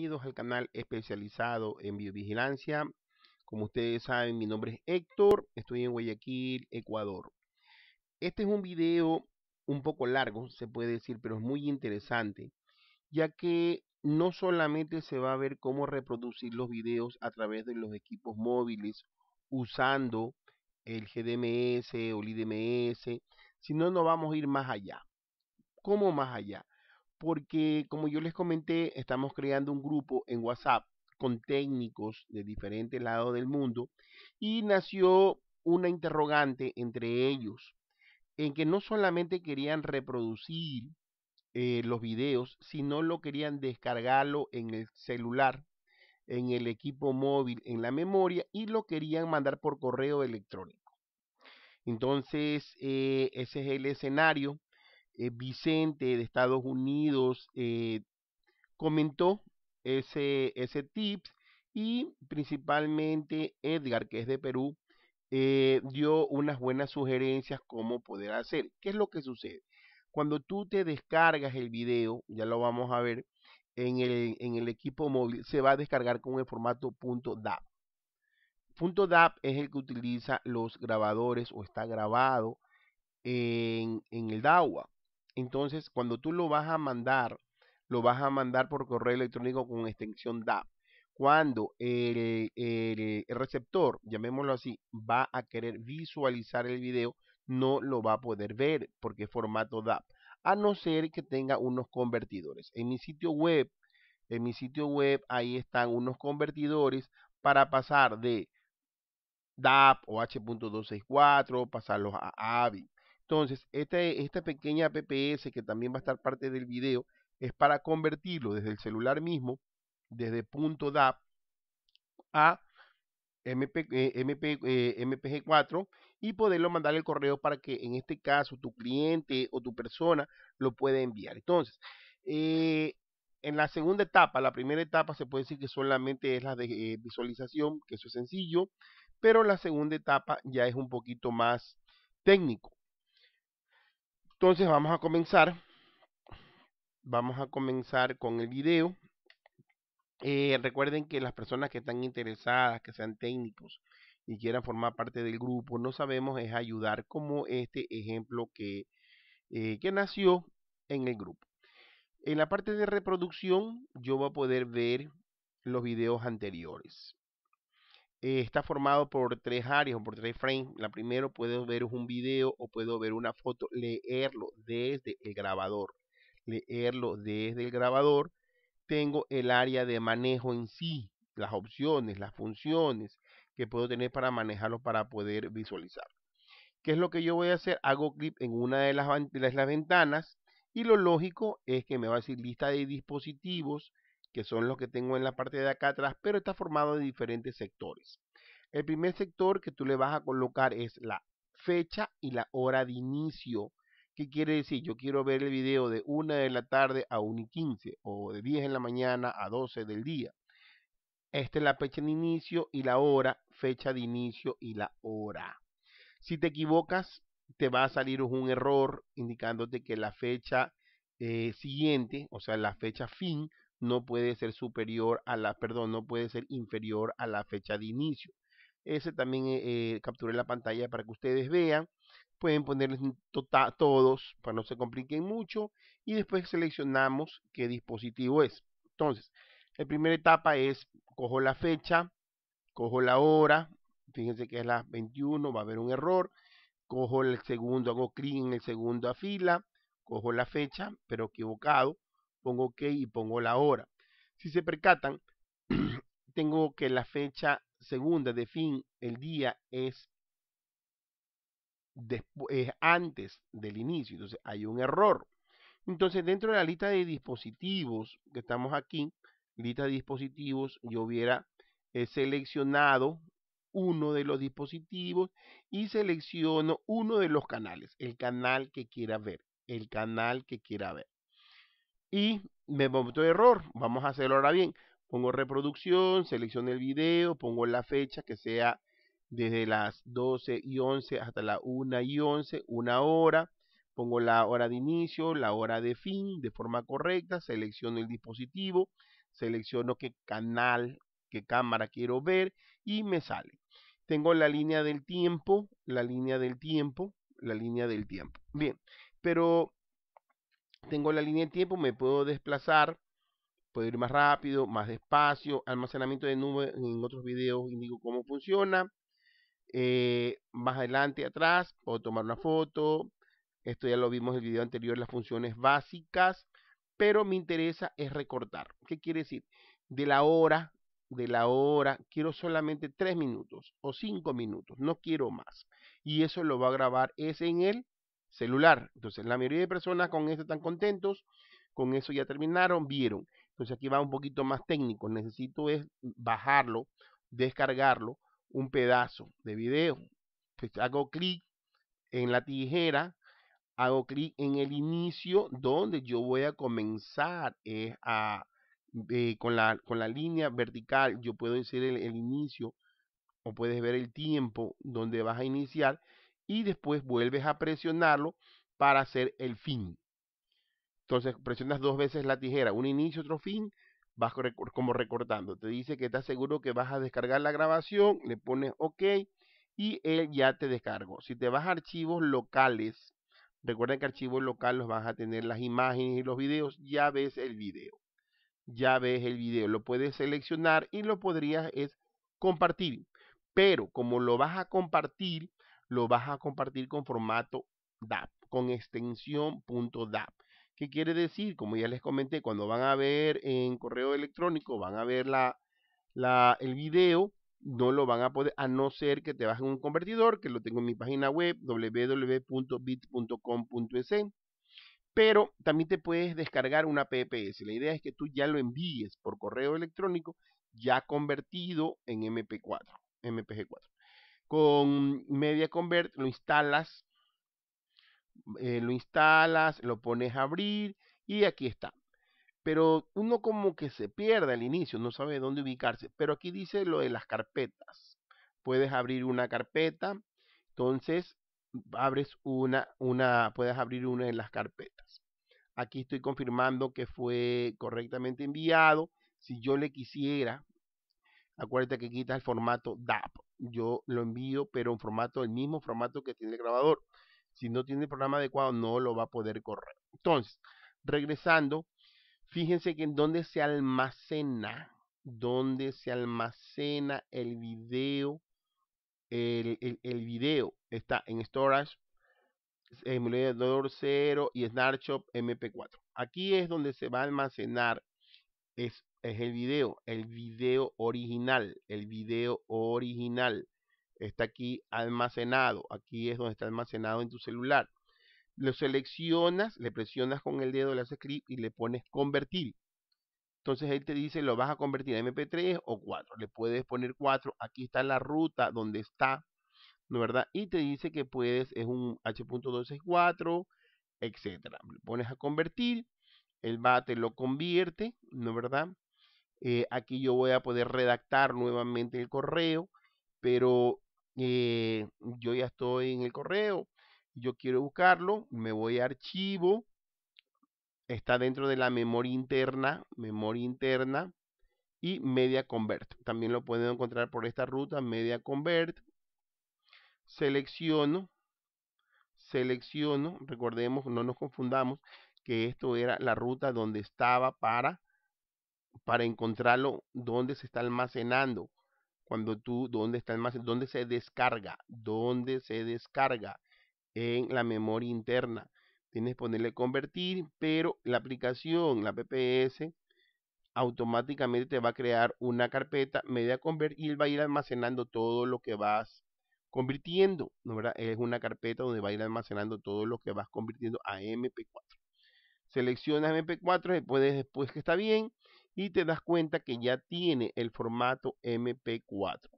Bienvenidos al canal especializado en biovigilancia. Como ustedes saben, mi nombre es Héctor, estoy en Guayaquil, Ecuador. Este es un video un poco largo, se puede decir, pero es muy interesante, ya que no solamente se va a ver cómo reproducir los videos a través de los equipos móviles usando el GDMS o el IDMS, sino nos vamos a ir más allá. ¿Cómo más allá? porque como yo les comenté, estamos creando un grupo en WhatsApp con técnicos de diferentes lados del mundo y nació una interrogante entre ellos en que no solamente querían reproducir eh, los videos, sino lo querían descargarlo en el celular, en el equipo móvil, en la memoria y lo querían mandar por correo electrónico. Entonces, eh, ese es el escenario eh, Vicente de Estados Unidos eh, comentó ese, ese y principalmente Edgar, que es de Perú, eh, dio unas buenas sugerencias cómo poder hacer. ¿Qué es lo que sucede? Cuando tú te descargas el video, ya lo vamos a ver, en el, equipo móvil se va a descargar con el formato .dap. .dap es el que utiliza los grabadores o está grabado en el DAWA. Entonces, cuando tú lo vas a mandar, lo vas a mandar por correo electrónico con extensión DAP. Cuando el, receptor, llamémoslo así, va a querer visualizar el video, no lo va a poder ver porque es formato DAP, a no ser que tenga unos convertidores. En mi sitio web, en mi sitio web, ahí están unos convertidores para pasar de DAP o H.264, pasarlos a AVI. Entonces, este, esta, pequeña PPS que también va a estar parte del video es para convertirlo desde el celular mismo, desde punto .dap a MP, MPG4 eh, eh, y poderlo mandar el correo para que en este caso tu cliente o tu persona lo pueda enviar. Entonces, eh, en la segunda etapa, la primera etapa se puede decir que solamente es la de visualización, que eso es sencillo, pero la segunda etapa ya es un poquito más técnico. Entonces vamos a comenzar. Vamos a comenzar con el video. Eh, recuerden que las personas que están interesadas, que sean técnicos y quieran formar parte del grupo, no sabemos es ayudar como este ejemplo que, eh, que nació en el grupo. En la parte de reproducción yo voy a poder ver los videos anteriores. Eh, está formado por tres áreas o por tres frames. La primera puedo ver un video o puedo ver una foto, leerlo desde el grabador. Leerlo desde el grabador. Tengo el área de manejo en sí, las opciones, las funciones que puedo tener para manejarlo para poder visualizar. ¿Qué es lo que yo voy a hacer? Hago clic en una de las, las ventanas y lo lógico es que me va a decir lista de dispositivos, que son los que tengo en la parte de acá atrás, pero está formado de diferentes sectores. El primer sector que tú le vas a colocar es la fecha y la hora de inicio. ¿Qué quiere decir? Yo quiero ver el video de 1 de la tarde a 1 y 15 o de 10 en la mañana a 12 del día. Esta es la fecha de inicio y la hora, fecha de inicio y la hora. Si te equivocas, te va a salir un error indicándote que la fecha eh, siguiente, o sea, la fecha fin, no puede ser superior a la, perdón, no puede ser inferior a la fecha de inicio. Ese también eh, eh, capturé la pantalla para que ustedes vean. Pueden ponerles tota-, todos para no se compliquen mucho y después seleccionamos qué dispositivo es. Entonces, la primera etapa es cojo la fecha, cojo la hora, fíjense que es la 21, va a haber un error, cojo el segundo, hago clic en el segundo a fila, cojo la fecha, pero equivocado, pongo OK y pongo la hora. Si se percatan, tengo que la fecha segunda de fin, el día es, antes del inicio, entonces hay un error. Entonces dentro de la lista de dispositivos que estamos aquí, lista de dispositivos, yo hubiera eh, seleccionado uno de los dispositivos y selecciono uno de los canales, el canal que quiera ver, el canal que quiera ver y me montó error. Vamos a hacerlo ahora bien. Pongo reproducción, selecciono el video, pongo la fecha que sea desde las 12 y 11 hasta la 1 y 11, una hora. Pongo la hora de inicio, la hora de fin de forma correcta, selecciono el dispositivo, selecciono qué canal, qué cámara quiero ver y me sale. Tengo la línea del tiempo, la línea del tiempo, la línea del tiempo. Bien, pero tengo la línea de tiempo, me puedo desplazar, puedo ir más rápido, más despacio, almacenamiento de nube, en otros videos indico cómo funciona. Eh, más adelante, atrás, puedo tomar una foto. Esto ya lo vimos en el video anterior, las funciones básicas. Pero me interesa es recortar. ¿Qué quiere decir? De la hora, de la hora, quiero solamente 3 minutos o 5 minutos, no quiero más. Y eso lo va a grabar es en él celular. Entonces, la mayoría de personas con eso están contentos, con eso ya terminaron, vieron. Entonces, aquí va un poquito más técnico. Necesito es bajarlo, descargarlo, un pedazo de video. Pues, hago clic en la tijera, hago clic en el inicio, donde yo voy a comenzar eh, a, eh, con, la, con, la, línea vertical. Yo puedo decir el inicio o puedes ver el tiempo donde vas a iniciar y después vuelves a presionarlo para hacer el fin. Entonces presionas dos veces la tijera, un inicio, otro fin, vas como recortando. Te dice que estás seguro que vas a descargar la grabación, le pones OK y él ya te descargó. Si te vas a archivos locales, recuerda que archivos locales vas a tener las imágenes y los videos, ya ves el video. Ya ves el video, lo puedes seleccionar y lo podrías es compartir. Pero como lo vas a compartir, lo vas a compartir con formato DAP, con extensión .dap. ¿Qué quiere decir? Como ya les comenté, cuando van a ver en correo electrónico, van a ver la, el video, no lo van a poder, a no ser que te bajen un convertidor, que lo tengo en mi página web, www.bit.com.es. Pero también te puedes descargar una PPS. La idea es que tú ya lo envíes por correo electrónico ya convertido en MP4, MPG4. Con Media Convert lo instalas, eh, lo instalas, lo pones a abrir y aquí está. Pero uno como que se pierde al inicio, no sabe dónde ubicarse. Pero aquí dice lo de las carpetas. Puedes abrir una carpeta, entonces abres una, una, puedes abrir una de las carpetas. Aquí estoy confirmando que fue correctamente enviado. Si yo le quisiera acuérdate que quita el formato DAP. Yo lo envío, pero en formato, el mismo formato que tiene el grabador. Si no tiene el programa adecuado, no lo va a poder correr. Entonces, regresando, fíjense que en donde se almacena, dónde se almacena el video, el, el, video está en storage, emulador 0 y Snapshot MP4. Aquí es donde se va a almacenar es es el video, el video original, el video original está aquí almacenado, aquí es donde está almacenado en tu celular. Lo seleccionas, le presionas con el dedo, de la script y le pones convertir. Entonces él te dice, lo vas a convertir a MP3 o 4. Le puedes poner 4. Aquí está la ruta donde está, ¿no verdad? Y te dice que puedes, es un H.264, etcétera. Le pones a convertir. Él va, te lo convierte, ¿no verdad? Eh, aquí yo voy a poder redactar nuevamente el correo, pero eh, yo ya estoy en el correo. Yo quiero buscarlo, me voy a archivo, está dentro de la memoria interna, memoria interna y media convert. También lo pueden encontrar por esta ruta, media convert. Selecciono, selecciono, recordemos, no nos confundamos que esto era la ruta donde estaba para para encontrarlo dónde se está almacenando. Cuando tú, dónde está almacenando, dónde se descarga, dónde se descarga en la memoria interna. Tienes que ponerle convertir, pero la aplicación, la PPS, automáticamente te va a crear una carpeta media convertir y va a ir almacenando todo lo que vas convirtiendo, ¿no Es una carpeta donde va a ir almacenando todo lo que vas convirtiendo a MP4. Selecciona MP4 después, después que está bien y te das cuenta que ya tiene el formato MP4.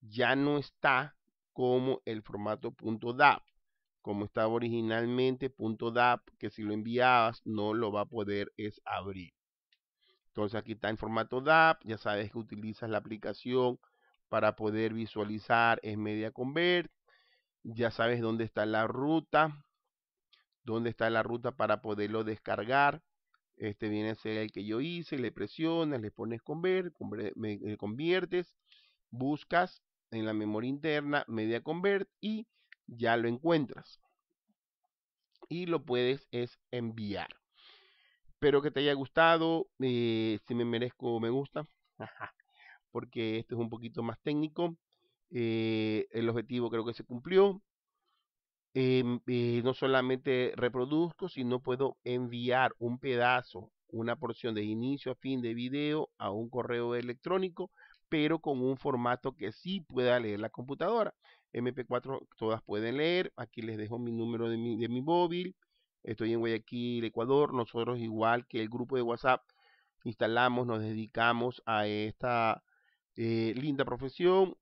Ya no está como el formato .dap, como estaba originalmente .dap, que si lo enviabas no lo va a poder es abrir. Entonces aquí está en formato DAP, ya sabes que utilizas la aplicación para poder visualizar es Media Convert. Ya sabes dónde está la ruta, dónde está la ruta para poderlo descargar. Este viene a ser el que yo hice, le presionas, le pones convert, eh, conviertes, buscas en la memoria interna media convert y ya lo encuentras. Y lo puedes es enviar. Espero que te haya gustado. Eh, si me merezco, me gusta. Porque esto es un poquito más técnico. Eh, el objetivo creo que se cumplió. Em, eh, no solamente reproduzco, sino puedo enviar un pedazo, una porción de inicio a fin de video a un correo electrónico, pero con un formato que sí pueda leer la computadora. MP4 todas pueden leer. Aquí les dejo mi número de mi, de mi móvil. Estoy en Guayaquil, Ecuador. Nosotros, igual que el grupo de WhatsApp, instalamos, nos dedicamos a esta eh, linda profesión.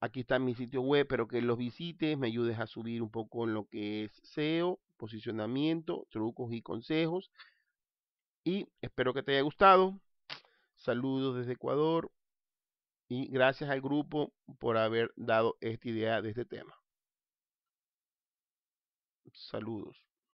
Aquí está mi sitio web, pero que los visites, me ayudes a subir un poco en lo que es SEO, posicionamiento, trucos y consejos. Y espero que te haya gustado. Saludos desde Ecuador y gracias al grupo por haber dado esta idea de este tema. Saludos.